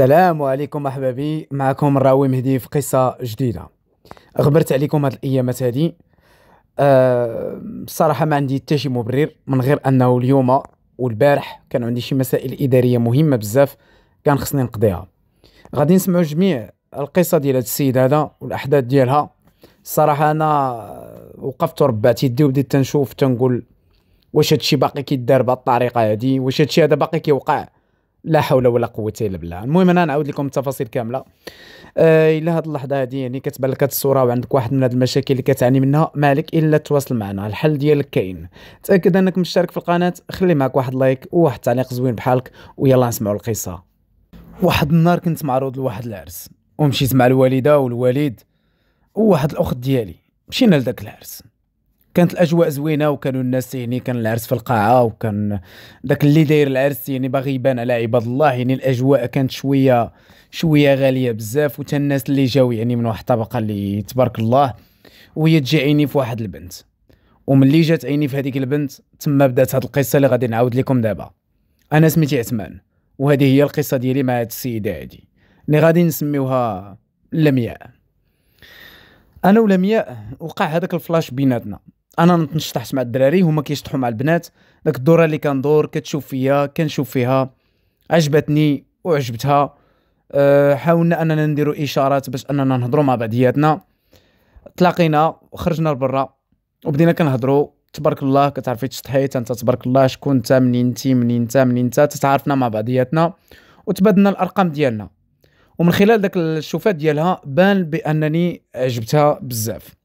السلام عليكم احبابي معكم الراوي مهدي في قصه جديده غبرت عليكم هاد الايامات هادي أه صراحه ما عندي حتى شي مبرر من غير انه اليوم والبارح كان عندي شي مسائل اداريه مهمه بزاف كان خصني نقضيها غادي نسمعوا جميع القصه ديال هاد السيد هذا والاحداث ديالها الصراحه انا وقفت ربعت يدي وبديت تنشوف تنقول واش هادشي باقي كيدار بهاد الطريقه هادي واش هادشي هذا باقي كيوقع لا حول ولا قوه الا بالله المهم انا نعاود لكم التفاصيل كامله آه الى هاد اللحظه هادي يعني كتبان لك الصوره وعندك واحد من هاد المشاكل اللي كتعاني منها مالك الا تواصل معنا الحل ديالك كاين تاكد انك مشترك في القناه خلي معك واحد لايك وواحد تعليق زوين بحالك ويلا نسمعوا القصه واحد النهار كنت معروض لواحد العرس ومشيت مع الوالده والوالد وواحد الاخت ديالي مشينا لذاك العرس كانت الاجواء زوينه وكانوا الناس يعني كان العرس في القاعه وكان داك اللي داير العرس يعني باغي يبان على عباد الله يعني الاجواء كانت شويه شويه غاليه بزاف وتا الناس اللي جاو يعني من واحد الطبقه اللي تبارك الله وهي تجي عيني في واحد البنت وملي جات عيني في هذيك البنت تما بدات هاد القصه اللي غادي نعاود لكم دابا انا سميتي عثمان وهذه هي القصه ديالي مع هاد السيده هادي اللي غادي نسميوها لمياء انا ولمياء وقع هذاك الفلاش بيناتنا انا نشطحت مع الدراري هما كيشطحوا مع البنات داك الدوره اللي كندور كتشوف فيا كنشوف فيها عجبتني وعجبتها أه حاولنا اننا نديرو اشارات باش اننا نهضروا مع بعضياتنا تلاقينا خرجنا لبرا وبدينا كنهضروا تبارك الله كتعرفي تشطحيت انت تبارك الله شكون انت منين انت منين انت منين انت تتعرفنا مع بعضياتنا وتبادلنا الارقام ديالنا ومن خلال داك الشوفات ديالها بان بانني عجبتها بزاف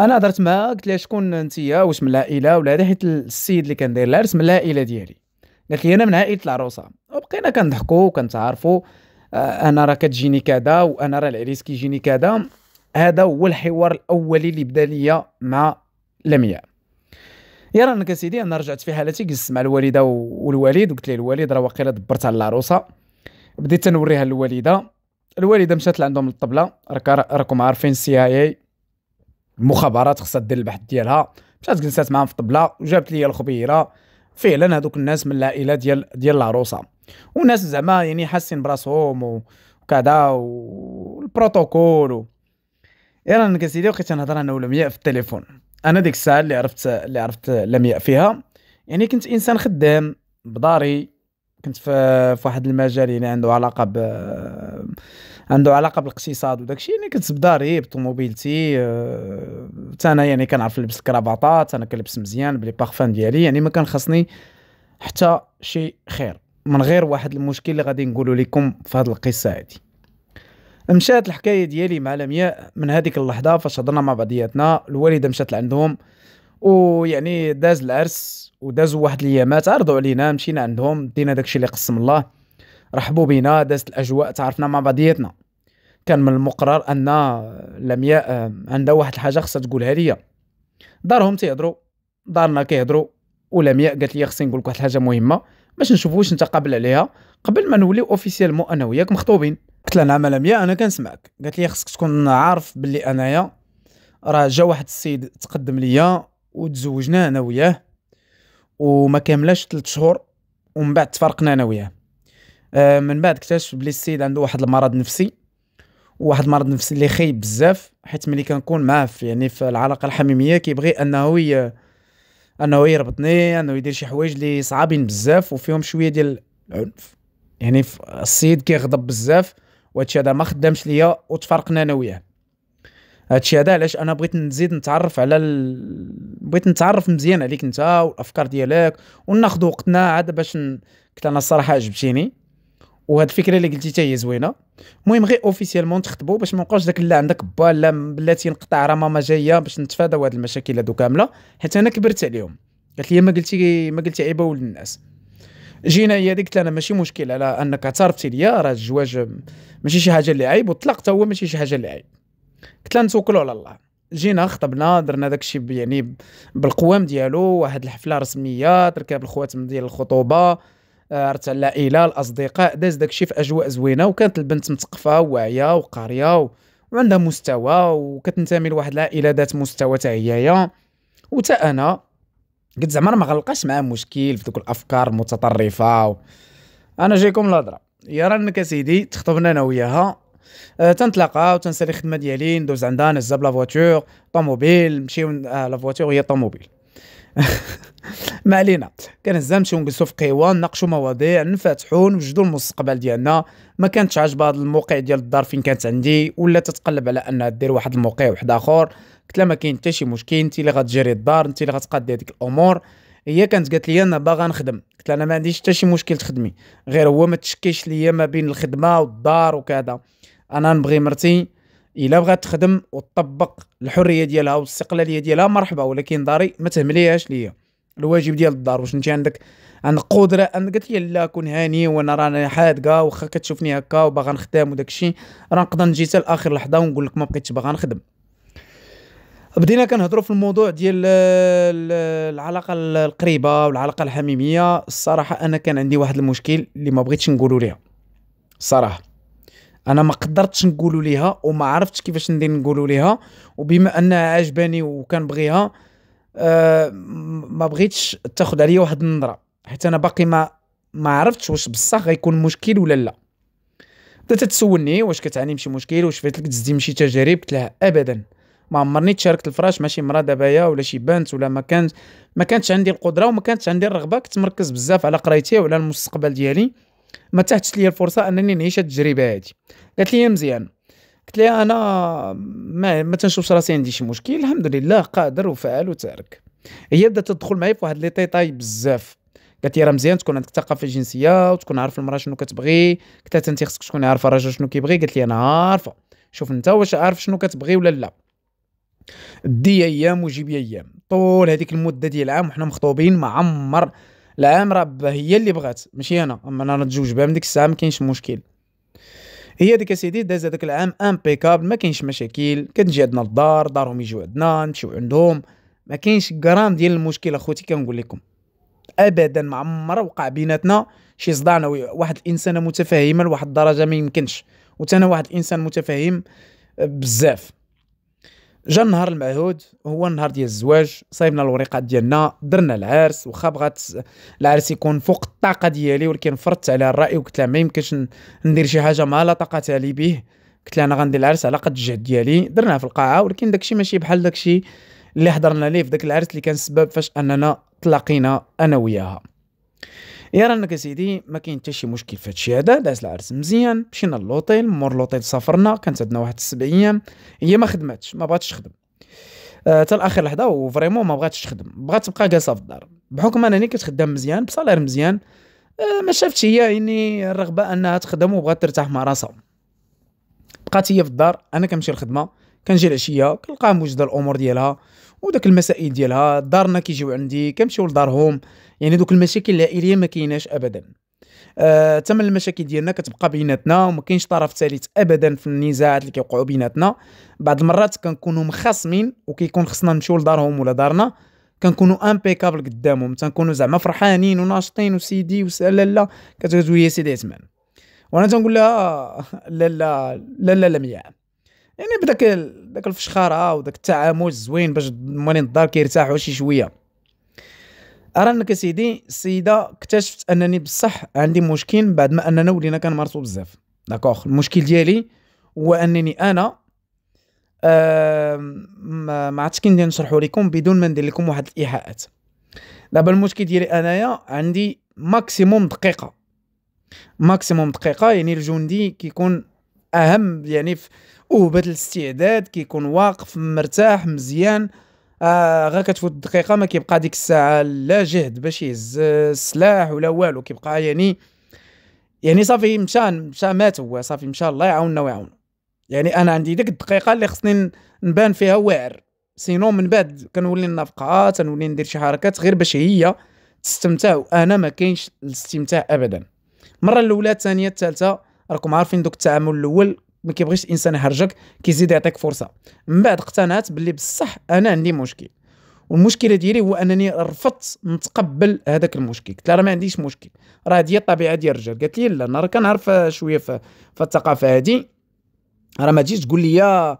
انا هضرت معاها قلت لها شكون انت واش من العائله ولا هذا حيت السيد اللي كندير العرس من العائله ديالي قالت لي انا من عائله العروسه وبقينا كنضحكوا وكنتعارفوا آه، انا راه كتجيني كذا وانا راه العريس كيجيني كذا هذا هو الحوار الاولي اللي بدا ليا مع لمياء يا رانا اسيدي انا رجعت في حالتي جلست مع الوالده والوالد وقلت ليه الوالد راه واقيلا دبرت على العروسه بديت تنوريها للوالده الوالده مشات لعندهم الطبله راكم عارفين السي اي المخابرات خصها دير البحث ديالها مشات جلسات معاهم في الطبله وجابت لي الخبيره فعلا هذوك الناس من العائله ديال ديال العروسه وناس زعما يعني حاسين براسهم وكذا والبروتوكول و... يلا انا كسيدي وقيت نهضر انا ولمياء في التليفون انا ديك الساعه اللي عرفت اللي عرفت لمياء فيها يعني كنت انسان خدام بداري كنت في, في واحد المجال يعني عنده علاقه ب عنده علاقه بالاقتصاد وداك الشيء يعني كنت بداري بطوموبيلتي آه، حتى انا يعني كنعرف نلبس الكرافطات انا كنلبس مزيان بلي بارفان ديالي يعني ما كان خصني حتى شي خير من غير واحد المشكل اللي غادي نقولوا لكم في هذه القصه هذه مشات الحكايه ديالي مع لمياء من هذيك اللحظه فاش هضرنا مع بعضياتنا الوالده مشات لعندهم ويعني داز العرس ودازوا واحد الايامات عرضوا علينا مشينا عندهم دينا داكشي اللي قسم الله رحبوا بينا دازت الاجواء تعرفنا مع بعضياتنا كان من المقرر ان لمياء عندها واحد الحاجه خصها تقولها ليا دارهم تيهضروا دارنا كيهضروا ولمياء قالت لي خصني نقول لك واحد الحاجه مهمه باش نشوف واش انت قابل عليها قبل ما نولي اوفيسيالمون انا وياك مخطوبين قلت لها نعم لمياء انا كنسمعك قالت لي خصك تكون عارف باللي انايا راه جا واحد السيد تقدم ليا وتزوجنا انا وياه وما كاملاش ثلاث شهور ومن بعد تفرقنا انا وياه آه، من بعد اكتشف بلي السيد عنده واحد المرض نفسي واحد المرض نفسي اللي خايب بزاف حيت ملي كنكون معاه في يعني في العلاقه الحميميه كيبغي انه ي... انه يربطني انه يدير شي حوايج اللي صعابين بزاف وفيهم شويه ديال العنف يعني السيد كيغضب بزاف وهادشي هذا ما خدامش ليا وتفرقنا انا وياه هادشي هذا علاش انا بغيت نزيد نتعرف على ال... بغيت نتعرف مزيان عليك انت والافكار ديالك وناخذ وقتنا عاد باش ن... قلت انا الصراحه عجبتيني وهاد الفكره اللي قلتي حتى هي زوينه المهم غير اوفيسيالمون تخطبوا باش ما نبقاش داك لا عندك با لا بلاتي نقطع راه ماما جايه باش نتفاداو هاد المشاكل هادو كامله حيت انا كبرت عليهم قالت لي ما قلتي ما قلتي عيبه ولد الناس جينا هي ديك انا ماشي مشكل على انك اعترفتي ليا راه الزواج ماشي شي حاجه اللي عيب وطلقت هو ماشي شي حاجه اللي عيب قلت لها نتوكلوا على الله جينا خطبنا درنا داكشي يعني بالقوام ديالو واحد الحفله رسميه تركاب الخواتم ديال الخطوبه عرفت آه، العائله الاصدقاء داز داكشي في اجواء زوينه وكانت البنت مثقفه واعيه وقاريه و... وعندها مستوى وكتنتمي لواحد العائله ذات مستوى تاع هيايا وتا انا قلت زعما ما غنلقاش معاه مشكل في دوك الافكار المتطرفه و... انا جايكم الهضره يا رانك اسيدي تخطبنا انا وياها أه، تنتلاقاو تنسالي الخدمه ديالي ندوز عندها نهزها بلا فواتور طوموبيل نمشيو آه، لا فواتور هي طوموبيل ما علينا كنهزها نمشيو نجلسو في قهوه نناقشو مواضيع نفتحو نوجدو المستقبل ديالنا ما كانتش عاجبه هذا الموقع ديال الدار فين كانت عندي ولا تتقلب على انها دير واحد الموقع واحد اخر قلت لها ما كاين حتى شي مشكل انت اللي غتجري الدار انت اللي غتقادي هذيك الامور هي كانت قالت لي انا باغا نخدم قلت لها انا ما عنديش حتى شي مشكل تخدمي غير هو ما تشكيش ليا ما بين الخدمه والدار وكذا انا نبغي مرتي الا بغات تخدم وتطبق الحريه ديالها والاستقلاليه ديالها مرحبا ولكن داري ما تهمليهاش ليا الواجب ديال الدار واش انت عندك عندك قدره انا قالت لي لا كون هاني وانا رانا حادقه واخا كتشوفني هكا وباغا نخدم وداك الشيء راه نقدر نجي حتى لاخر لحظه ونقول لك ما بقيتش باغا نخدم بدينا كنهضروا في الموضوع ديال العلاقه القريبه والعلاقه الحميميه الصراحه انا كان عندي واحد المشكل اللي ما بغيتش نقولوا ليها الصراحه انا ما قدرتش نقولوا ليها وما عرفتش كيفاش ندير نقولوا ليها وبما انها عجباني وكان بغيها آه، ما بغيتش تاخذ عليا واحد النظره حيت انا باقي ما ما عرفتش واش بصح غيكون مشكل ولا لا بدات تسولني واش كتعاني شي مشكل واش فاتلك تزدي من شي تجارب قلت لها ابدا ما عمرني تشاركت الفراش مع شي مرا دابايا ولا شي بنت ولا ما كانت ما كانتش عندي القدره وما كانتش عندي الرغبه كنت مركز بزاف على قرايتي وعلى المستقبل ديالي ما تحتش ليا الفرصه انني نعيش التجربه هذه قالت لي مزيان قلت لها انا ما, ما تنشوفش راسي عندي شي مشكل الحمد لله قادر وفعل وتارك هي بدات تدخل معايا في واحد لي تيطاي بزاف قالت لي راه مزيان تكون عندك ثقافه جنسيه وتكون عارف المراه شنو كتبغي قلت لها انت خصك تكون عارفه الراجل شنو كيبغي قالت لي انا عارفه شوف انت واش عارف شنو كتبغي ولا لا دي ايام وجيبي ايام طول هذيك المده ديال العام وحنا مخطوبين ما عمر العام راه هي اللي بغات ماشي انا اما انا نتزوج بها من ديك الساعه ما كاينش مشكل هي ديك اسيدي داز هذاك العام امبيكابل ما كاينش مشاكل كتجي عندنا للدار دارهم يجيو عندنا نمشيو عندهم ما كاينش غرام ديال المشكل اخوتي كنقول لكم ابدا ما عمر وقع بيناتنا شي صداع واحد الانسانه متفاهمه لواحد الدرجه ما يمكنش وتانا واحد الانسان متفاهم آه، بزاف جا النهار المعهود هو النهار ديال الزواج صايبنا الوريقات ديالنا درنا العرس وخا بغات العرس يكون فوق الطاقه ديالي ولكن فرضت عليها الراي وقلت لها ما يمكنش ندير شي حاجه ما لا طاقه لي به قلت لها انا غندير العرس على قد الجهد ديالي درناه في القاعه ولكن داكشي ماشي بحال داكشي اللي حضرنا ليه في داك العرس اللي كان السبب فاش اننا تلاقينا انا وياها يا رانا سيدي ما كاين حتى شي مشكل في هادشي هذا داز العرس مزيان مشينا للوطيل مور لوطيل سافرنا كانت عندنا واحد السبع ايام هي ما خدماتش ما بغاتش تخدم حتى آه لاخر لحظه وفريمون ما بغاتش تخدم بغات تبقى جالسه في الدار بحكم انني كنت خدام مزيان بصالير مزيان آه ما شافتش هي يعني الرغبه انها تخدم وبغات ترتاح مع راسها بقات هي في الدار انا كنمشي للخدمه كنجي العشيه كنلقاها موجده الامور ديالها وداك المسائل ديالها دارنا كيجيو عندي كنمشيو لدارهم يعني دوك المشاكل العائليه ما كايناش ابدا آه تم المشاكل ديالنا كتبقى بيناتنا وما كاينش طرف ثالث ابدا في النزاعات اللي كيوقعوا بيناتنا بعض المرات كنكونوا مخاصمين وكيكون خصنا نمشيو لدارهم ولا دارنا كنكونوا امبيكابل قدامهم تنكونوا زعما فرحانين وناشطين وسيدي لا كتقول يا سيدي عثمان وانا تنقول لها آه، لا لا لا لا ميا يعني بداك داك الفشخاره وداك التعامل الزوين باش مالين الدار كيرتاحوا شي شويه راه انك سيدي السيده اكتشفت انني بصح عندي مشكل بعد ما اننا ولينا كنمارسو بزاف داكوغ المشكل ديالي هو انني انا ما ما عادش كندير نشرحو لكم بدون ما ندير لكم واحد الايحاءات دابا المشكل ديالي انايا عندي ماكسيموم دقيقه ماكسيموم دقيقه يعني الجندي كيكون اهم يعني في اهبه الاستعداد كيكون واقف مرتاح مزيان آه آه غير كتفوت الدقيقه ما كيبقى ديك الساعه لا جهد باش يهز آه، السلاح ولا والو كيبقى يعني يعني صافي مشى مشى مات هو صافي مشى الله يعاوننا ويعاونو يعني انا عندي ديك الدقيقه اللي خصني نبان فيها واعر سينو من بعد كنولي نافقها تنولي ندير شي حركات غير باش هي تستمتع وانا ما كاينش الاستمتاع ابدا المره الاولى الثانيه الثالثه راكم عارفين دوك التعامل الاول ما كيبغيش الانسان يحرجك كيزيد يعطيك فرصه من بعد اقتنعت باللي بصح انا عندي مشكل والمشكله ديالي هو انني رفضت نتقبل هذاك المشكل قلت لها راه ما عنديش مشكل راه هذه الطبيعه ديال الرجال قالت لي لا انا راه كنعرف شويه في الثقافه هذه راه ما تجيش تقول لي راه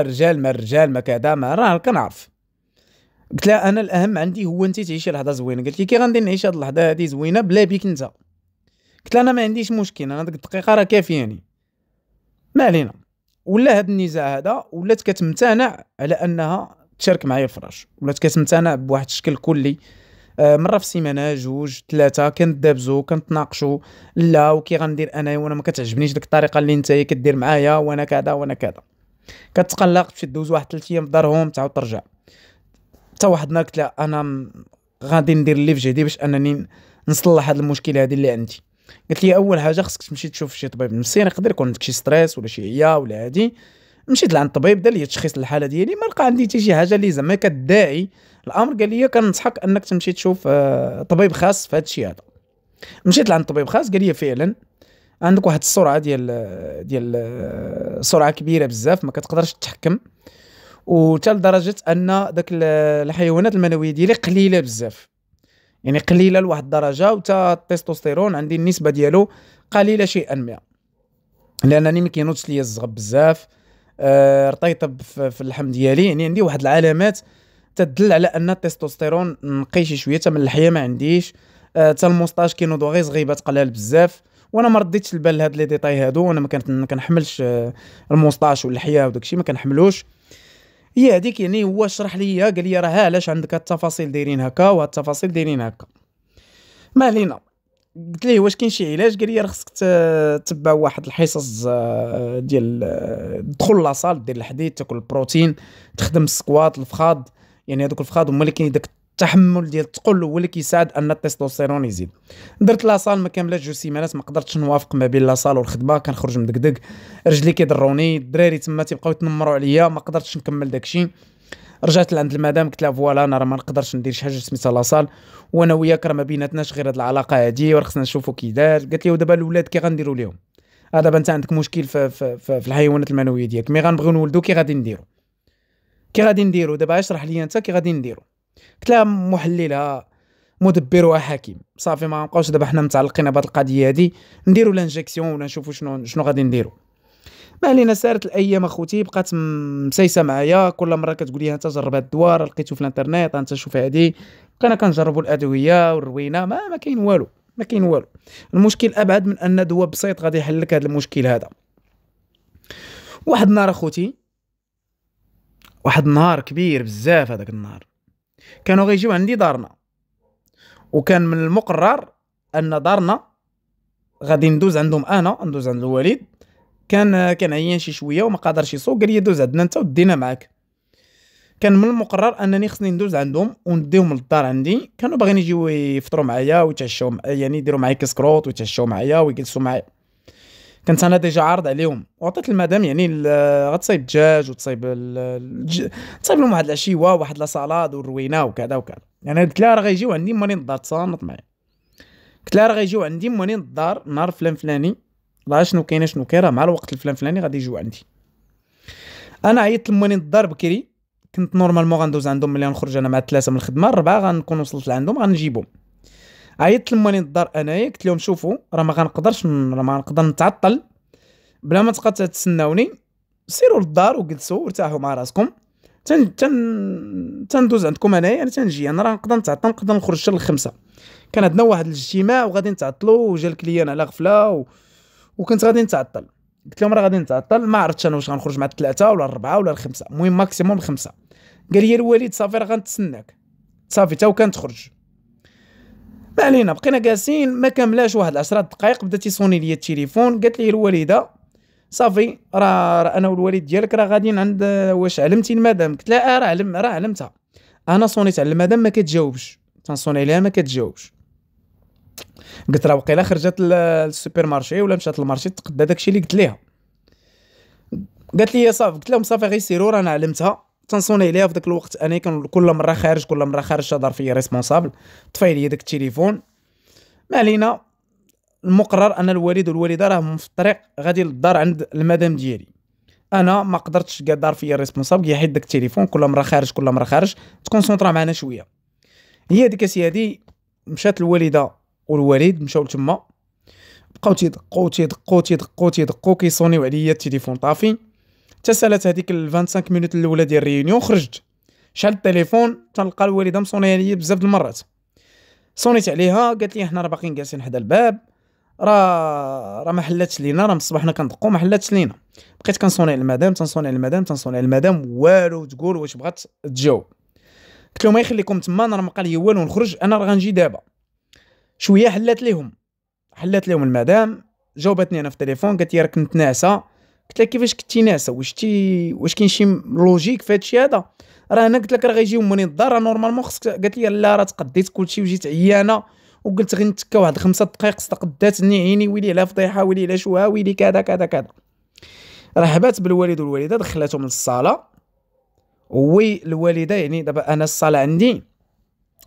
الرجال ما الرجال ما كذا ما راه كنعرف قلت لها انا الاهم عندي هو انت تعيشي لحظه زوينه قالت لي كي غندير نعيش هذه اللحظه هذه زوينه بلا بيك انت قلت لها انا ما عنديش مشكل انا ديك الدقيقه راه كافياني ما علينا ولا هذا النزاع هذا ولات كتمتنع على انها تشارك معايا الفراش ولات كتمتنع بواحد الشكل كلي آه، مره في السيمانه جوج ثلاثه كندابزو كنتناقشوا لا وكي غندير انا وانا ما كتعجبنيش ديك الطريقه اللي نتايا كدير معايا وانا كذا وانا كذا كتقلق تمشي دوز واحد ثلاث ايام في دارهم تعاود ترجع حتى واحد النهار قلت لها انا غادي ندير اللي في جهدي باش انني نصلح هذه المشكله هذه اللي عندي قالت لي اول حاجه خصك تمشي تشوف شي طبيب نفسي يقدر يكون عندك شي ستريس ولا شي عيا ولا هادي مشيت لعند الطبيب دار لي تشخيص الحاله ديالي ما لقى عندي حتى شي حاجه اللي زعما كداعي الامر قال لي كننصحك انك تمشي تشوف آه، طبيب خاص في هذا الشيء هذا مشيت لعند طبيب خاص قال لي فعلا عندك واحد السرعه ديال آه، ديال آه، سرعه كبيره بزاف ما كتقدرش تتحكم وتال درجه ان داك الحيوانات المنويه ديالي قليله بزاف يعني قليله لواحد الدرجه وتا التستوستيرون عندي النسبه ديالو قليله شيئا ما لانني ما كينوضش ليا الزغب بزاف آه رطيطب في اللحم ديالي يعني عندي واحد العلامات تدل على ان التستوستيرون نقي شي شويه من اللحيه ما عنديش آه، حتى آه الموستاج كينوضوا غير صغيبات قلال بزاف وانا ما رديتش البال لهاد لي ديتاي هادو وانا ما كنحملش آه، الموسطاش واللحيه وداكشي ما كنحملوش هي هذيك يعني هو شرح لي قال لي راه علاش عندك التفاصيل دايرين هكا التفاصيل دايرين هكا ما علينا قلت ليه واش كاين شي علاج قال لي راه خصك تتبع واحد الحصص آه، ديال آه، تدخل لاصال دير الحديد تاكل البروتين تخدم السكوات الفخاض يعني هذوك الفخاض هما اللي كاين داك التحمل ديال الثقل هو اللي كيساعد ان التستوستيرون يزيد درت لاصال ما كاملاش جوج سيمانات ما قدرتش نوافق ما بين لاصال والخدمه كنخرج مدقدق رجلي كيضروني الدراري تما تيبقاو يتنمروا عليا ما قدرتش نكمل داكشي رجعت لعند المدام قلت لها فوالا انا راه ما نقدرش ندير شي حاجه سميتها لاصال وانا وياك راه ما بيناتناش غير هاد العلاقه هادي وراه خصنا نشوفو كي دار قالت لي ودابا الاولاد كي غنديروا لهم اه دابا انت عندك مشكل في, في, في, في الحيوانات المنويه ديالك مي غنبغيو نولدو كي غادي نديرو كي غادي نديرو دابا اشرح لي انت كي غادي نديرو قلت لها محللها مدبر وحكيم صافي ما نبقاوش دابا حنا متعلقين بهاد القضيه هادي نديرو لانجيكسيون ولا نشوفو شنو شنو غادي نديرو ما علينا سارت الايام اخوتي بقات مسيسه معايا كل مره كتقول لي انت جرب هاد الدواء لقيتو في الانترنيت انت شوف هادي بقينا كنجربوا الادويه والروينه ما ما كاين والو ما كاين والو المشكل ابعد من ان دواء بسيط غادي يحل لك هذا المشكل هذا واحد النهار اخوتي واحد النهار كبير بزاف هذاك النهار كانوا غيجيو عندي دارنا وكان من المقرر ان دارنا غادي ندوز عندهم انا ندوز عند الوالد كان كان عيان شي شويه وما قادرش يسوق قال لي دوز عندنا انت ودينا معاك كان من المقرر انني خصني ندوز عندهم ونديهم للدار عندي كانوا باغيين يجيو يفطروا معايا ويتعشاو يعني يديروا معايا كسكروت ويتعشاو معايا ويجلسوا معايا كنت انا ديجا عارض عليهم وعطيت المدام يعني غتصايب الدجاج وتصايب تصايب لهم واحد العشيوه واحد لا والروينه وكذا وكذا يعني قلت لها راه غيجيو عندي موني الدار تصانط معايا قلت لها راه غيجيو عندي موني الدار نهار فلان فلاني راه شنو كاين شنو كاين مع الوقت الفلان فلاني غادي يجيو عندي انا عيطت لموني الدار بكري كنت نورمالمون غندوز عندهم ملي نخرج انا مع ثلاثه من الخدمه الربعه غنكون وصلت لعندهم غنجيبهم عيطت لماني الدار انايا قلت لهم شوفوا راه ما غنقدرش راه ما غنقدر نتعطل بلا ما تبقى تسناوني سيروا للدار وجلسوا وارتاحوا مع راسكم تن تن تندوز عندكم انايا انا يعني تنجي انا راه نقدر نتعطل نقدر نخرج حتى للخمسه كان عندنا واحد الاجتماع وغادي نتعطلوا وجا الكليان على غفله و... وكنت غادي نتعطل قلت لهم راه غادي نتعطل ما عرفتش انا واش غنخرج مع الثلاثه ولا الاربعه ولا الخمسه المهم ماكسيموم الخمسه قال لي الوالد صافي راه غنتسناك صافي تا وكان تخرج ما علينا بقينا جالسين ما كملاش واحد 10 دقائق بدا تيصوني ليا التليفون قالت لي الوالده صافي راه را انا والوالد ديالك راه غاديين عند واش علمتي المدام قلت لها آه، راه علم راه علمتها انا صونيت على المدام ما كتجاوبش تنصوني عليها ما كتجاوبش قلت راه وقيلا خرجت للسوبر مارشي ولا مشات للمارشي تقدا داكشي اللي قلت ليها قالت لي صافي قلت لهم صافي غير سيروا رانا علمتها تنصوني عليها في ذاك الوقت انا كان كل مره خارج كل مره خارج تهضر فيا ريسبونسابل طفي لي داك التليفون ما علينا المقرر ان الوالد والوالده راهم في الطريق غادي للدار عند المدام ديالي انا ما قدرتش كاع دار فيا ريسبونسابل حيد داك التليفون كل مره خارج كل مره خارج تكونسونطرا معنا شويه هي ديك سيادي مشات الوالده والوالد مشاو تما بقاو تيدقوا تيدقوا تيدقوا تيدقوا كيصونيو عليا التليفون طافي تسالت هذيك ال 25 مينوت الاولى ديال الريونيون خرجت شحال التليفون تلقى الوالده مصونيه عليا يعني بزاف د المرات صونيت عليها قالت لي حنا راه باقيين جالسين حدا الباب راه راه ما حلاتش لينا راه من الصباح حنا كندقوا ما حلاتش لينا بقيت كنصوني على المدام تنصوني على المدام تنصوني على المدام والو تقول واش بغات تجاوب قلت لهم يخليكم تما انا راه ما قال لي والو نخرج انا راه غنجي دابا شويه حلات ليهم حلات ليهم المدام جاوبتني انا في التليفون قالت لي راك نتناعسه قلت لها كيفاش كنتي ناعسه واش تي واش كاين شي لوجيك في هادشي هذا راه انا قلت لك راه غيجيو مني الدار راه نورمالمون خصك قالت لي لا راه تقديت كلشي وجيت عيانه وقلت غير نتكا واحد خمسة دقائق صدق داتني عيني ويلي على فضيحه ويلي على شوها ويلي كذا كذا كذا رحبات بالوالد والوالده دخلاتهم للصاله وي الوالده يعني دابا انا الصاله عندي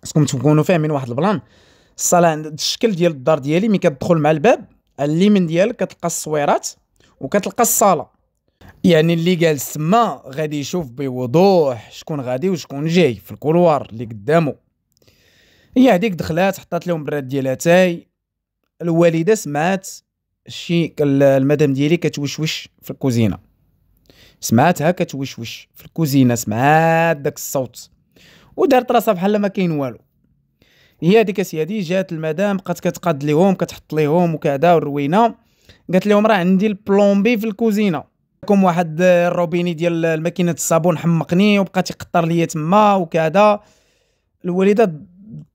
خصكم تكونوا فاهمين واحد البلان الصاله عند الشكل ديال الدار ديالي ملي كتدخل مع الباب اللي من ديالك كتلقى الصويرات وكتلقى الصاله يعني اللي جالس تما غادي يشوف بوضوح شكون غادي وشكون جاي في الكولوار اللي قدامه هي هذيك دخلات حطات لهم براد ديالها تاي الوالده سمعت شي المدام ديالي كتوشوش في الكوزينه سمعتها كتوشوش في الكوزينه سمعات داك الصوت ودارت راسها بحال ما كاين والو هي هذيك السيده جات المدام بقات كتقاد ليهم كتحط ليهم وكذا والروينه قالت لهم راه عندي البلومبي في الكوزينه كم واحد الروبيني ديال ماكينه الصابون حمقني وبقى تيقطر ليا تما وكذا الوالده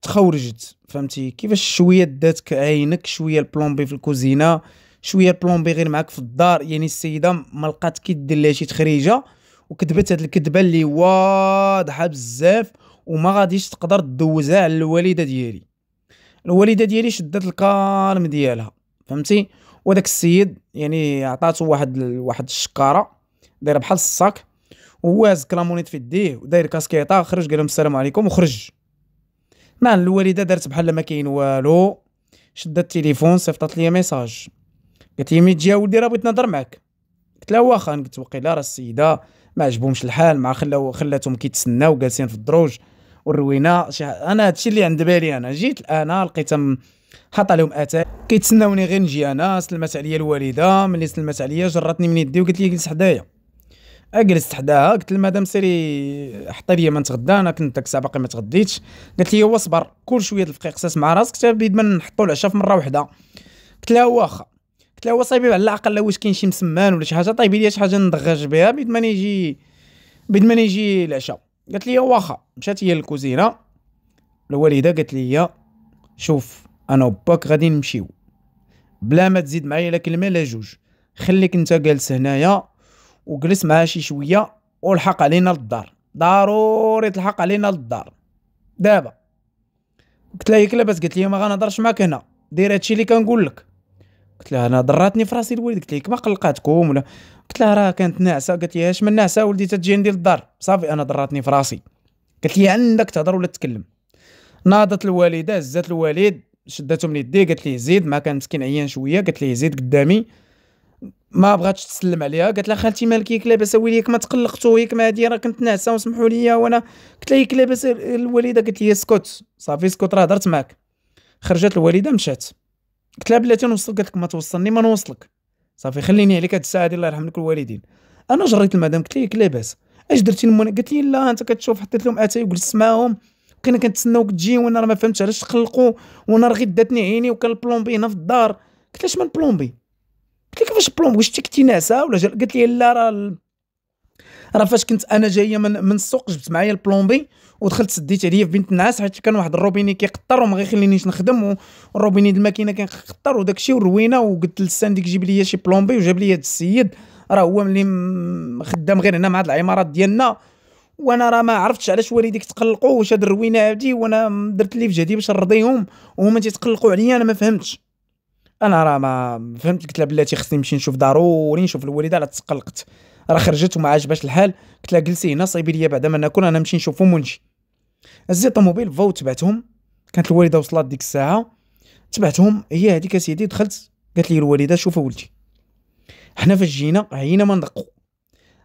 تخورجت فهمتي كيفاش شويه داتك عينك شويه البلومبي في الكوزينه شويه البلومبي غير معاك في الدار يعني السيده ما لقات كيدير لها شي تخريجه وكذبت هاد الكذبه اللي واضحه بزاف وما غاديش تقدر تدوزها على الوالده ديالي الوالده ديالي شدات الكارم ديالها فهمتي وذاك السيد يعني عطاتو واحد واحد الشكاره دايره بحال الصاك وهو هاز كلامونيت في يديه وداير كاسكيطه خرج قال لهم السلام عليكم وخرج مع الوالده دارت بحال ما كاين والو شدت التليفون صيفطت لي ميساج قالت لي مي تجي ولدي راه بغيت نهضر معاك قلت لها واخا قلت وقيلا راه السيده ما عجبهمش الحال مع خلاو خلاتهم كيتسناو جالسين في الدروج والروينه انا هادشي اللي عند بالي انا جيت انا لقيتها حط عليهم اتاي كيتسناوني غير نجي انا سلمت عليا الوالده ملي سلمت عليا جرتني من يدي وقالت لي جلس حدايا اجلست آه، حداها قلت مدام سيري حطي لي ما نتغدا انا كنت داك الساعه باقي ما تغديتش قالت لي هو صبر كل شويه تلقى ساس مع راسك حتى بيد ما نحطوا العشاء في مره واحده قلت لها واخا قلت لها هو صايبي على العقل واش كاين شي مسمان ولا شي حاجه طيبي لي شي حاجه ندغج بها بيد ما نيجي بيد ما نيجي العشاء قالت لي واخا مشات هي للكوزينه الوالده قالت لي شوف انا وباك غادي نمشيو بلا ما تزيد معايا لا كلمه لا جوج خليك انت جالس هنايا وجلس معاها شي شويه والحق علينا للدار ضروري تلحق علينا للدار دابا قلت لها ياك لاباس قالت لي ما غنهضرش معاك هنا دير هادشي اللي كنقول لك قلت لها انا ضراتني فراسي الوالد قلت لك ما قلقاتكم ولا قلت لها راه كانت ناعسه قالت لي اش من ناعسه ولدي تجي عندي للدار صافي انا ضراتني فراسي راسي قالت لي عندك تهضر ولا تتكلم ناضت الوالده هزات الوالد شداتو من يديه قالت ليه زيد ما كان مسكين عيان شويه قالت ليه زيد قدامي ما بغاتش تسلم عليها قالت لها خالتي مالك ياك لاباس ويليك ما تقلقتو ياك ما هادي راه كنت ناعسه وسمحوا لي وانا قلت لها لاباس الوالده قالت لي اسكت صافي اسكت راه هضرت معاك خرجت الوالده مشات قلت لها بلاتي نوصل قالت لك ما توصلني ما نوصلك صافي خليني عليك هاد الساعه هادي الله يرحم لك الوالدين انا جريت المدام قلت لها لاباس اش درتي المون قالت لي لا انت كتشوف حطيت لهم اتاي وجلست معاهم كنا كنتسناوك تجي وانا راه ما فهمتش علاش تقلقوا وانا راه غداتني عيني وكان البلومبي هنا في الدار قلت لها شمن بلومبي قلت لها كيفاش بلومبي واش تكتي ناعسه ولا قالت لي لا راه راه فاش كنت انا جايه من, من السوق جبت معايا البلومبي ودخلت سديت عليا في بنت النعاس حيت كان واحد الروبيني كيقطر وما غيخلينيش نخدم والروبيني د الماكينه كيقطر وداك الشيء وروينا وقلت للسانديك جيب لي شي بلومبي وجاب لي هذا السيد راه هو ملي خدام غير هنا مع هاد العمارات ديالنا وانا راه ما عرفتش علاش والديك تقلقوا واش هاد الروينه هادي وانا درت لي في جهدي باش نرضيهم وهما تيتقلقوا عليا انا ما فهمتش انا راه ما فهمت قلت لها بلاتي خصني نمشي نشوف ضروري نشوف الوالده على تقلقت راه خرجت وما عجبهاش الحال قلت لها جلسي هنا صايبي ليا بعد ما ناكل انا نمشي نشوفهم ونجي هزيت الطوموبيل فا تبعتهم كانت الوالده وصلت ديك الساعه تبعتهم هي هذيك اسيدي دخلت قالت لي الوالده شوف ولدي حنا فاش جينا عينا ما ندقوا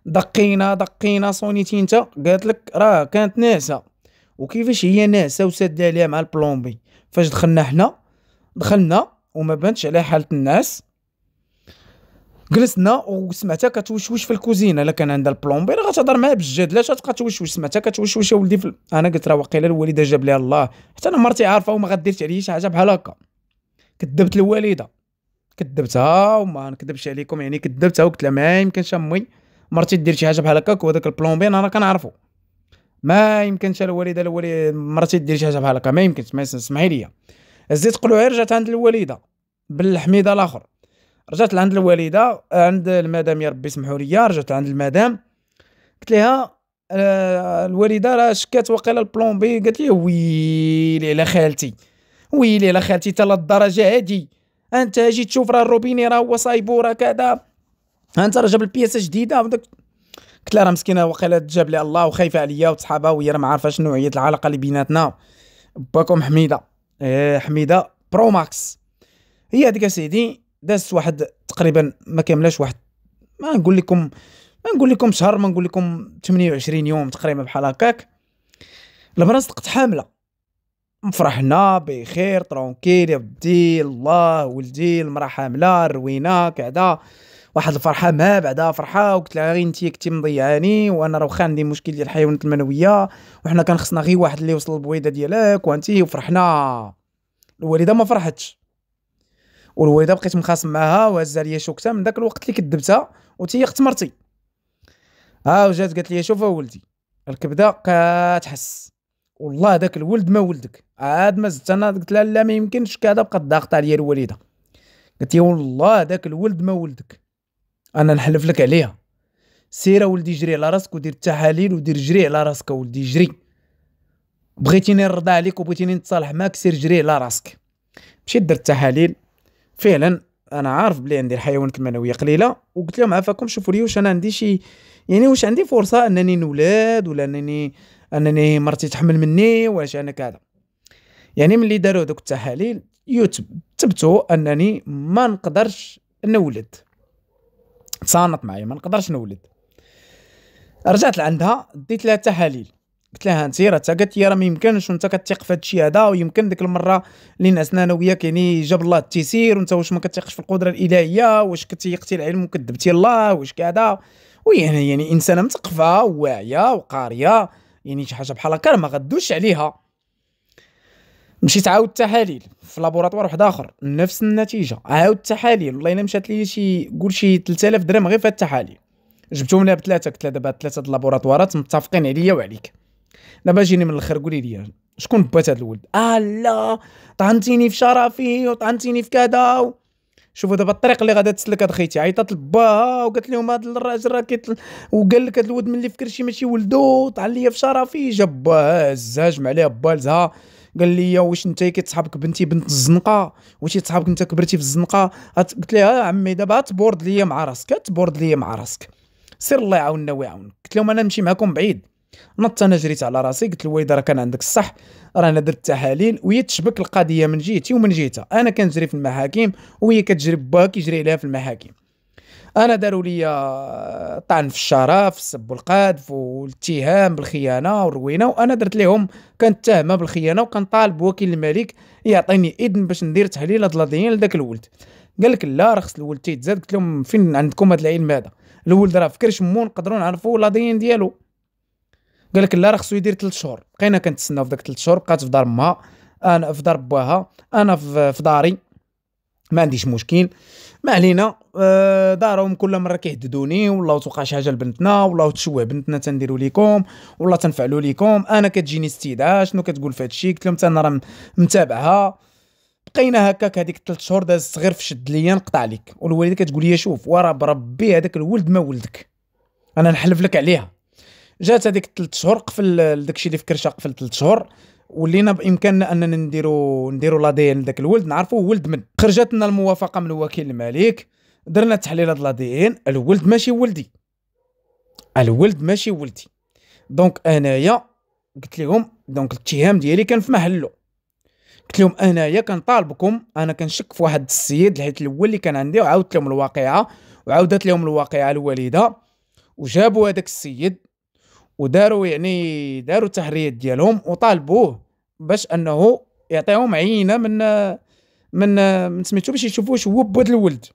دقينا دقينا صونيتي انت قالت لك راه كانت ناعسه وكيفاش هي ناعسه وساد عليها مع البلومبي فاش دخلنا حنا دخلنا وما بانتش عليها حاله الناس جلسنا وسمعتها كتوشوش في الكوزينه الا كان عندها البلومبي راه غتهضر معاه بالجد علاش تبقى توشوش سمعتها كتوشوش يا ولدي في ال... انا قلت راه واقيلا الوالده جاب ليها الله حتى انا مرتي عارفه وما غديرش عليا شي حاجه بحال هكا كذبت الوالده كذبتها وما نكذبش عليكم يعني كذبتها وقلت لها ما يمكنش امي مرتي دير شي حاجه بحال هكاك وهذاك البلومبي انا راه كنعرفو ما يمكنش الوالده الوالي مرتي دير شي حاجه بحال هكا ما يمكنش ما اسمحي لي هزيت قلوعي رجعت عند الوالده بالحميده الاخر رجعت لعند الوالده عند المدام يا ربي يسمحوا لي رجعت عند المدام قلت لها آه، الوالده راه شكات وقيلا البلومبي قالت لي ويلي على خالتي ويلي على خالتي تلا الدرجه هادي انت اجي تشوف راه الروبيني راه هو صايبو راه كذا ها انت راه جاب البياسه جديده قلت لها راه مسكينه وقيلا جاب لي الله وخايفه عليا وصحابها وهي راه ما عارفه شنو نوعيه العلاقه اللي بيناتنا باكم حميده إيه حميده برو ماكس هي هذيك سيدي دازت واحد تقريبا ما كاملاش واحد ما نقول لكم ما نقول لكم شهر ما نقول لكم 28 يوم تقريبا بحال هكاك المراه صدقت حامله مفرحنا بخير ترونكيل يا بدي الله ولدي المراه حامله روينا كذا واحد الفرحه ما بعدها فرحه وقلت لها غير انت كنتي مضيعاني وانا راه واخا عندي مشكل ديال الحيوانات المنويه وحنا كان خصنا غير واحد اللي يوصل البويضه ديالك وانت وفرحنا الوالده ما فرحتش والوالده بقيت مخاصم معاها وهزها عليا شوكته من داك الوقت اللي كذبتها اخت مرتي ها وجات قالت لي شوف ولدي الكبده كتحس والله داك الولد ما ولدك عاد ما زدت انا قلت لها لا ما يمكنش كذا بقات ضاغطه عليا الوالده قلت لي والله داك الولد ما ولدك انا نحلف لك عليها سير ولدي جري على راسك ودير التحاليل ودير جري على راسك ولدي جري بغيتيني نرضى عليك وبغيتيني نتصالح معاك سير جري على راسك مشيت درت التحاليل فعلا انا عارف بلي عندي الحيوانات المنويه قليله وقلت لهم عافاكم شوفوا لي واش انا عندي شي يعني واش عندي فرصه انني نولد ولا انني انني مرتي تحمل مني واش انا كذا يعني ملي داروا دوك التحاليل يثبتوا انني ما نقدرش نولد تصانط معايا ما نقدرش نولد رجعت لعندها ديت لها تحاليل قلت لها انت راه قالت لي راه ما يمكنش وانت كتيق في هادشي هذا ويمكن ديك المره اللي نعسنا انا وياك يعني جاب الله التيسير وانت واش ما كتيقش في القدره الالهيه واش كتيقتي العلم وكذبتي الله واش كذا ويعني يعني انسانه مثقفه وواعيه وقاريه يعني شي حاجه بحال هكا ما غدوش عليها مشيت عاود تحاليل في لابوراتوار واحد اخر نفس النتيجه عاود تحاليل والله الا مشات لي شي قول شي 3000 درهم غير في التحاليل جبتهم لها بثلاثه قلت لها دابا ثلاثه د متفقين عليا وعليك دابا جيني من الاخر قولي لي شكون بات هذا الولد اه لا طعنتيني في شرفي وطعنتيني في كذا و... شوفوا دابا الطريق اللي غادا تسلك هاد خيتي عيطات لباها وقالت لهم هاد الراجل راه كيطل وقال لك هاد الولد ملي فكر شي ماشي ولدو طعن ليا في شرفي جاب هزها جمع عليها بالزها قال لي واش انت كيتصحابك بنتي بنت الزنقه واش تصحابك انت كبرتي في الزنقه قلت لها آه، عمي دابا تبورد ليا مع راسك تبورد ليا مع راسك سير الله يعاوننا ويعاونك قلت لهم انا نمشي معكم بعيد نط انا جريت على راسي قلت الوالده راه كان عندك الصح رانا درت التحاليل وهي تشبك القضيه من جهتي ومن جهتها انا كنجري في المحاكم وهي كتجري باك كيجري عليها في المحاكم انا داروا لي طعن في الشرف السب والقذف والاتهام بالخيانه والروينه وانا درت لهم كانت تهمه بالخيانه وكنطالب وكيل الملك يعطيني اذن باش ندير تحليل هاد الاديان لذاك الولد قال لك لا راه خص الولد تيتزاد قلت لهم فين عندكم هاد العلم هذا الولد راه في كرش مو نقدروا نعرفوا لادين ديالو قال لك لا راه خصو يدير 3 شهور بقينا كنتسناو في داك 3 شهور بقات في دار امها انا في دار باها انا في داري ما عنديش مشكل ما علينا آه، دارهم كل مره كيهددوني والله توقع شي حاجه لبنتنا والله تشوه بنتنا تنديروا ليكم والله تنفعلوا ليكم انا كتجيني استدعاء شنو كتقول في الشيء قلت لهم انا راه متابعها بقينا هكاك هذيك ثلاث شهور داز صغير في شد ليا نقطع لك والوالده كتقول لي شوف ورا بربي هذاك الولد ما ولدك انا نحلف لك عليها جات هذيك ثلاث شهور قفل داكشي اللي في كرشه قفل ثلاث شهور ولينا بامكاننا اننا نديرو نديرو لا دي ان لذاك الولد نعرفو ولد من خرجت لنا الموافقه من الوكيل الملك درنا تحليل هاد لا دي ان الولد ماشي ولدي الولد ماشي ولدي دونك انايا قلت لهم دونك الاتهام ديالي كان في محله قلت لهم انايا كنطالبكم انا كنشك في واحد السيد حيت الاول اللي كان عندي وعاودت لهم الواقعه وعاودت لهم الواقعه الوالده وجابوا هذاك السيد وداروا يعني داروا التحريات ديالهم وطالبوه باش انه يعطيهم عينه من من من سميتو باش يشوفوا واش هو بود الولد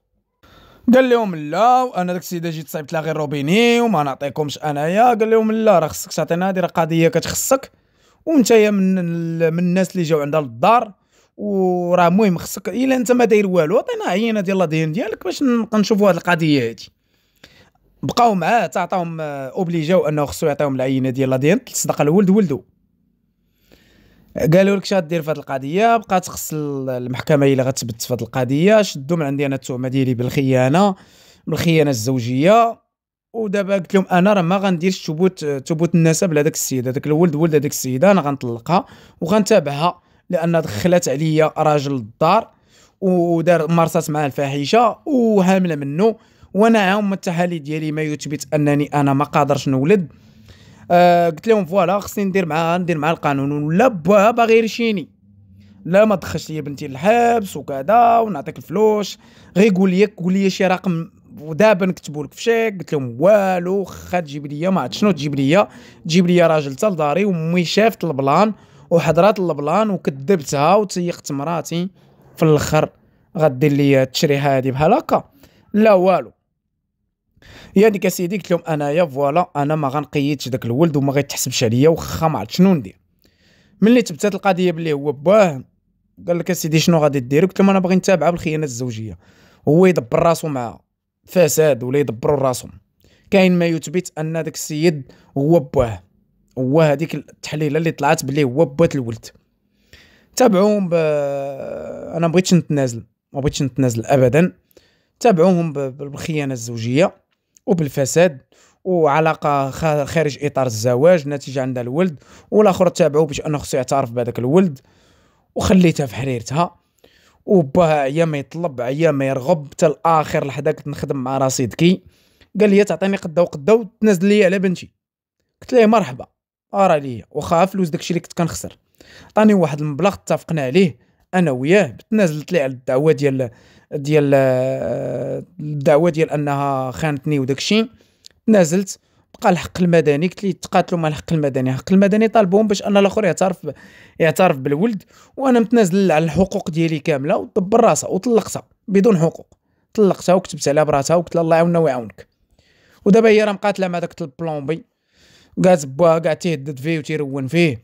قال لهم لا وانا داك السيده جيت صايبت لها غير روبيني وما نعطيكمش انايا قال لهم لا راه خصك تعطينا هذه راه قضيه كتخصك وانت من من الناس اللي جاو عندها للدار وراه المهم خصك الا انت ما داير والو عطينا عينه ديال لا ديالك باش نبقى نشوفوا هذه القضيه هذه بقاو معاه عطاهم اوبليجاو آه، انه خصو يعطيهم العينه ديال لادين صدق الولد ولدو قالوا لك شاد دير في هذه القضيه بقات خص المحكمه الا غتثبت في هذه القضيه شدوا من عندي انا التهمه ديالي بالخيانه بالخيانه الزوجيه ودابا قلت لهم انا راه ما غنديرش ثبوت آه، ثبوت النسب لهذاك السيد هذاك الولد ولد هذيك السيده انا غنطلقها وغنتابعها لان دخلت عليا راجل الدار ودار مارسات معاه الفاحشه وهامله منه وانا ها هما التحاليل ديالي ما يثبت انني انا ما قادرش نولد آه قلت لهم فوالا خصني ندير معاه ندير مع القانون ولا باها باغي يرشيني لا ما تدخلش لي بنتي للحبس وكذا ونعطيك الفلوس غير قول لي قول لي شي رقم ودابا نكتبوا لك في قلت لهم والو خا تجيب لي ما شنو تجيب لي تجيب لي راجل تال داري ومي شافت البلان وحضرات البلان وكذبتها وتيقت مراتي في الاخر غدير لي التشريحه هذه بحال هكا لا والو يعني كسيدي قلت لهم انايا فوالا انا ما غنقيدش داك الولد وما غيتحسبش عليا واخا ما عرفت شنو ندير ملي تبتات القضيه بلي هو باه قال لك اسيدي شنو غادي دير قلت لهم انا باغي نتابعها بالخيانه الزوجيه هو يدبر راسو مع فساد ولا يدبروا راسهم كاين ما يثبت ان داك السيد هو باه هو هذيك التحليله اللي طلعت بلي هو بات الولد تابعوهم ب... انا ما بغيتش نتنازل ما بغيتش نتنازل ابدا تابعوهم بالخيانه الزوجيه وبالفساد وعلاقه خارج اطار الزواج نتيجه عندها الولد والاخر تابعو باش انه خصو يعترف بهذاك الولد وخليتها في حريرتها وباها عيا ما يطلب عيا ما يرغب حتى الاخر لحدا كنت نخدم مع راسي ذكي قال لي تعطيني قدا وقدا وتنزل لي على بنتي قلت ليه مرحبا ارى ليا واخا فلوس داكشي اللي كنت كنخسر عطاني واحد المبلغ اتفقنا عليه انا وياه تنازلت لي على الدعوه ديال ديال آه، الدعوه ديال انها خانتني وداك الشيء نازلت بقى الحق المدني قلت لي تقاتلوا مع الحق المدني الحق المدني طالبهم باش ان الاخر يعترف يعترف بالولد وانا متنازل على الحقوق ديالي كامله ودبر راسها وطلقتها بدون حقوق طلقتها وكتبت عليها براسها وقلت الله يعاوننا ويعاونك ودابا هي راه مقاتله مع داك البلومبي قالت باها قاعد تيهدد فيه وتيرون فيه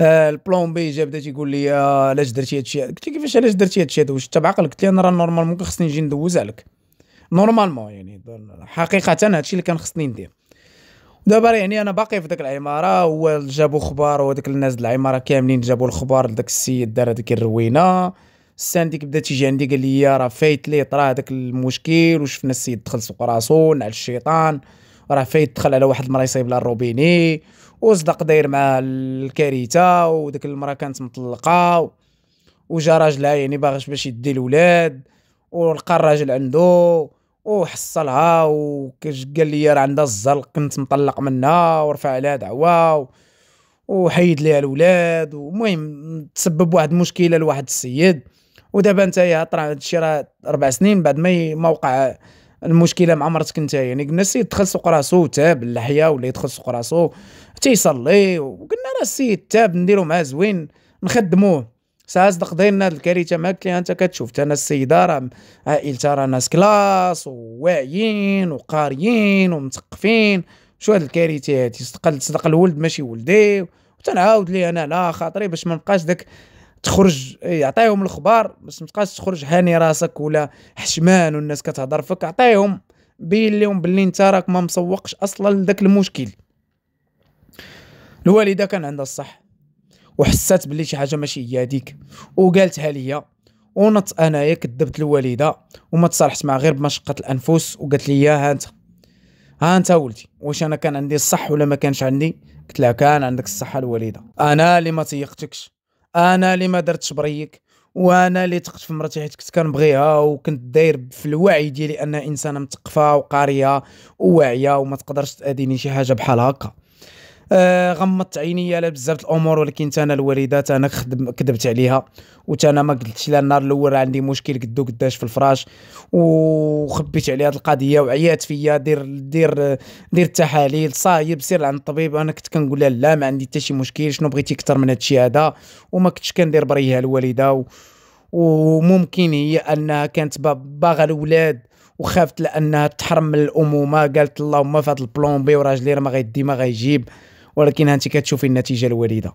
البلومبي آه، البلون بي جا بدا تيقول لي آه، علاش درتي هادشي قلت له كيفاش علاش درتي هادشي هذا واش تبعقل قلت لي انا راه نورمالمون كان خصني نجي ندوز عليك نورمالمون يعني حقيقه هادشي اللي كان خصني ندير دابا يعني انا باقي في ديك العماره هو جابوا خبار وهذوك الناس العماره كاملين جابوا الخبار لذاك السيد دار هذيك الروينه السانديك بدا تيجي عندي قال لي راه فايت لي طرا هذاك المشكل وشفنا السيد دخل سوق راسو على الشيطان راه فايت دخل على واحد المرا يصايب لها الروبيني وصدق داير مع الكارثه وديك المراه كانت مطلقه وجا راجلها يعني باغش باش يدي الولاد ولقى الراجل عنده وحصلها قال لي راه عندها الزلق كنت مطلق منها ورفع عليها دعوه وحيد ليها الولاد ومهم تسبب واحد المشكله لواحد السيد ودابا انت هي طلع هادشي راه اربع سنين بعد ما موقع المشكله مع مرتك انت يعني قلنا السيد دخل سوق راسو تاب اللحيه ولا يدخل سوق راسو تيصلي وقلنا راه السيد تاب نديرو معاه زوين نخدموه ساعات هاد الكارثه ما قلت انت كتشوف انا السيده راه عائلتها راه ناس كلاس وواعيين وقاريين ومثقفين شو هاد الكارثه هادي صدق صدق الولد ماشي ولدي وتنعاود ليه انا لا خاطري باش ما نبقاش داك تخرج يعطيهم الخبار باش متبقاش تخرج هاني راسك ولا حشمان والناس كتهضر فيك عطيهم بين لهم باللي انت راك ما مسوقش اصلا لذاك المشكل الوالده كان عندها الصح وحسات بلي شي حاجه ماشي هي هذيك وقالتها ليا ونط انايا كذبت الوالده وما تصالحت مع غير بمشقه الانفس وقالت لي ها انت ها انت ولدي واش انا كان عندي الصح ولا ما كانش عندي قلت لها كان عندك الصحه الوالده انا اللي ما تيقتكش انا اللي ما درتش بريك وانا اللي تقت في مرتي حيت كنت كنبغيها وكنت داير في الوعي ديالي ان انسانه متقفه وقاريه وواعيه وما تقدرش تاديني شي حاجه بحال هكا آه، غمضت عينيا على بزاف الامور ولكن انا الوالده انا كذبت عليها انا ما قلتش لها النهار الاول عندي مشكل قدو قداش في الفراش وخبيت عليها هذه القضيه وعيات فيا دير دير دير التحاليل صايب سير عند الطبيب انا كنت كنقول لها لا ما عندي حتى شي مشكل شنو بغيتي اكثر من هادشي هذا وما كنتش كندير بريها الوالده و... وممكن هي انها كانت باغا الاولاد وخافت لانها تحرم من الامومه قالت اللهم فهاد البلومبي وراجلي راه ما غيدي ما غيجيب ولكن انت كتشوفي النتيجه الوريده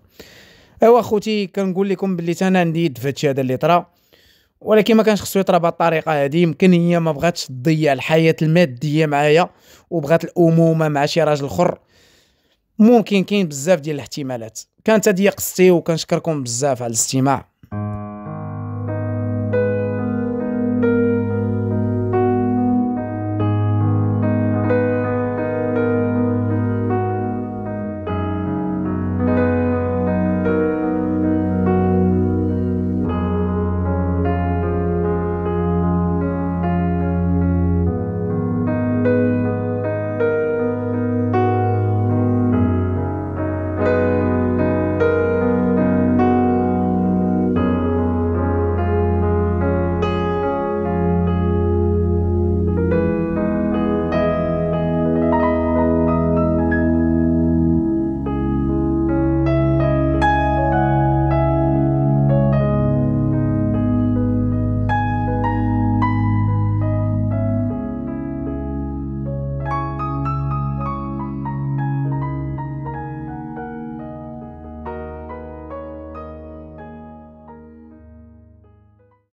ايوا اخوتي كنقول لكم باللي انا عندي يد في هذا اللي طرا ولكن ما كانش خصو يطرا بهاد الطريقه هادي يمكن هي ما بغاتش تضيع الحياه الماديه معايا وبغات الامومه مع شي راجل اخر ممكن كاين بزاف ديال الاحتمالات كانت هادي قصتي وكنشكركم بزاف على الاستماع